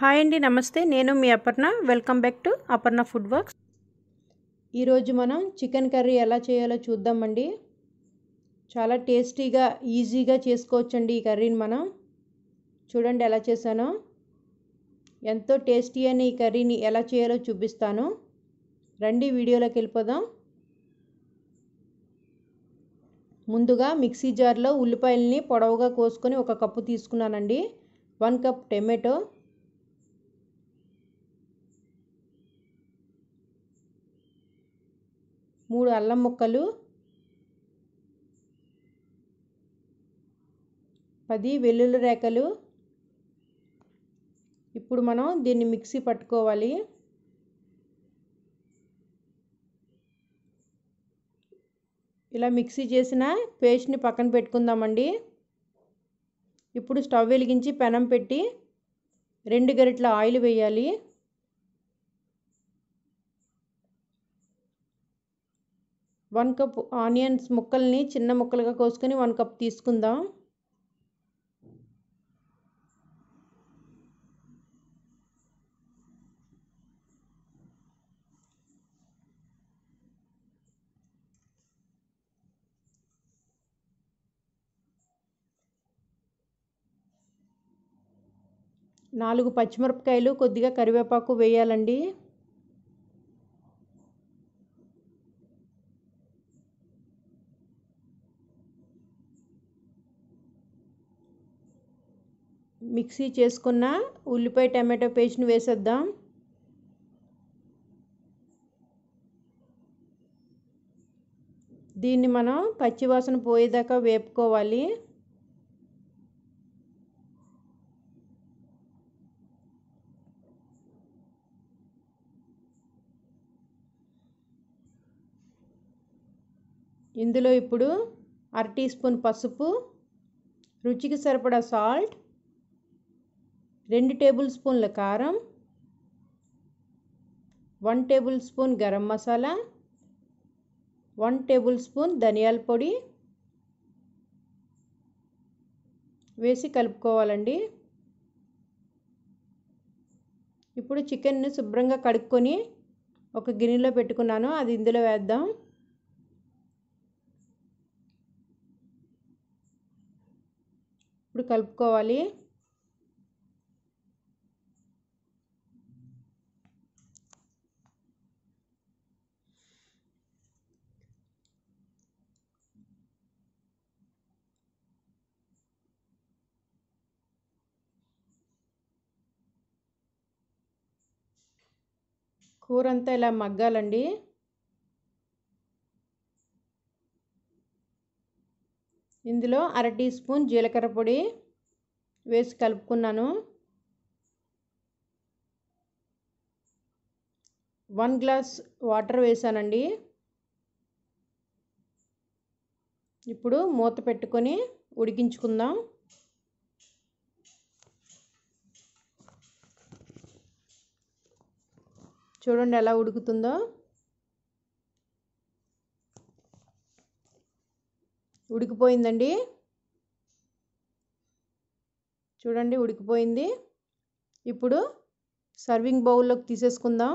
hi అండి నమస్తే నేను మీ Aparna welcome back to Aparna food works ఈరోజు మనం చికెన్ కర్రీ ఎలా చేయాలో చూద్దామండి చాలా టేస్టీగా ఈజీగా చేసుకోవచ్చండి ఈ కర్రీని మనం చూడండి ఎలా చేశానో ఎంతో టేస్టీ అని ఈ కర్రీని ఎలా చేయాలో చూపిస్తాను రండి వీడియోలోకి వెళ్ళిపోదాం ముందుగా మిక్సీ జార్లో ఉల్లిపాయలని పొడవుగా కోసుకొని ఒక కప్పు తీసుకున్నానండి వన్ కప్ టమాటో మూడు అల్లం ముక్కలు పది వెల్లుల్లి రేఖలు ఇప్పుడు మనం దీన్ని మిక్సీ పట్టుకోవాలి ఇలా మిక్సీ చేసిన పేస్ట్ని పక్కన పెట్టుకుందామండి ఇప్పుడు స్టవ్ వెలిగించి పెనం పెట్టి రెండు గరిటల ఆయిల్ వేయాలి వన్ కప్ ఆనియన్స్ ముక్కల్ని చిన్న ముక్కలుగా కోసుకొని వన్ కప్ తీసుకుందాం నాలుగు పచ్చిమిరపకాయలు కొద్దిగా కరివేపాకు వేయాలండి మిక్సీ చేసుకున్న ఉల్లిపాయ టమాటో పేస్ట్ని వేసేద్దాం దీన్ని మనం పచ్చివాసన పోయేదాకా వేపుకోవాలి ఇందులో ఇప్పుడు అర టీ స్పూన్ పసుపు రుచికి సరిపడా సాల్ట్ రెండు టేబుల్ స్పూన్ల కారం one tablespoon garam masala one tablespoon ధనియాల పొడి వేసి కలుపుకోవాలండి ఇప్పుడు చికెన్ను శుభ్రంగా కడుక్కొని ఒక గిన్నెలో పెట్టుకున్నాను అది ఇందులో వేద్దాం ఇప్పుడు కలుపుకోవాలి కూరంతా ఇలా మగ్గాలండి ఇందులో అర టీ స్పూన్ జీలకర్ర పొడి వేసి కలుపుకున్నాను వన్ గ్లాస్ వాటర్ వేసానండి ఇప్పుడు మూత పెట్టుకొని ఉడికించుకుందాం చూడండి ఎలా ఉడుకుతుందో ఉడికిపోయిందండి చూడండి ఉడికిపోయింది ఇప్పుడు సర్వింగ్ బౌల్లోకి తీసేసుకుందాం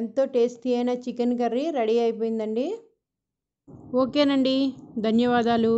ఎంతో టేస్టీ అయిన చికెన్ కర్రీ రెడీ అయిపోయిందండి ఓకేనండి ధన్యవాదాలు